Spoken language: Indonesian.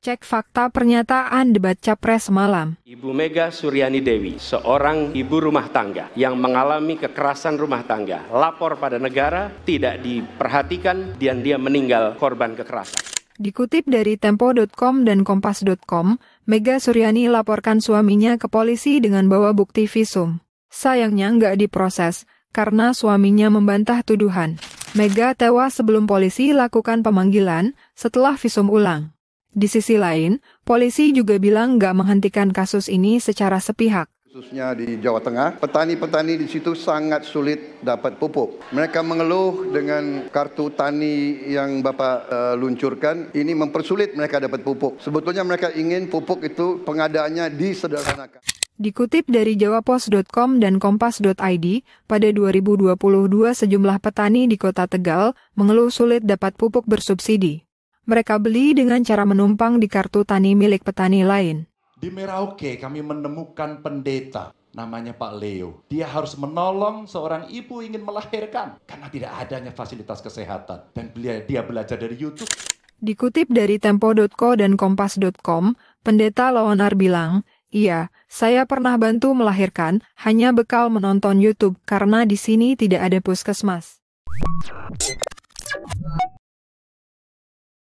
Cek fakta pernyataan debat capres malam Ibu Mega Suryani Dewi, seorang ibu rumah tangga yang mengalami kekerasan rumah tangga, lapor pada negara, tidak diperhatikan, dan dia meninggal korban kekerasan. Dikutip dari Tempo.com dan Kompas.com, Mega Suryani laporkan suaminya ke polisi dengan bawa bukti visum. Sayangnya nggak diproses, karena suaminya membantah tuduhan. Mega tewas sebelum polisi lakukan pemanggilan setelah visum ulang. Di sisi lain, polisi juga bilang nggak menghentikan kasus ini secara sepihak. Khususnya di Jawa Tengah, petani-petani di situ sangat sulit dapat pupuk. Mereka mengeluh dengan kartu tani yang Bapak e, luncurkan, ini mempersulit mereka dapat pupuk. Sebetulnya mereka ingin pupuk itu pengadaannya disederhanakan. Dikutip dari jawapos.com dan kompas.id, pada 2022 sejumlah petani di kota Tegal mengeluh sulit dapat pupuk bersubsidi. Mereka beli dengan cara menumpang di kartu tani milik petani lain. Di Merauke kami menemukan pendeta namanya Pak Leo. Dia harus menolong seorang ibu ingin melahirkan karena tidak adanya fasilitas kesehatan dan belia dia belajar dari YouTube. Dikutip dari tempo.co dan kompas.com, pendeta lawanar bilang, "Iya, saya pernah bantu melahirkan hanya bekal menonton YouTube karena di sini tidak ada puskesmas."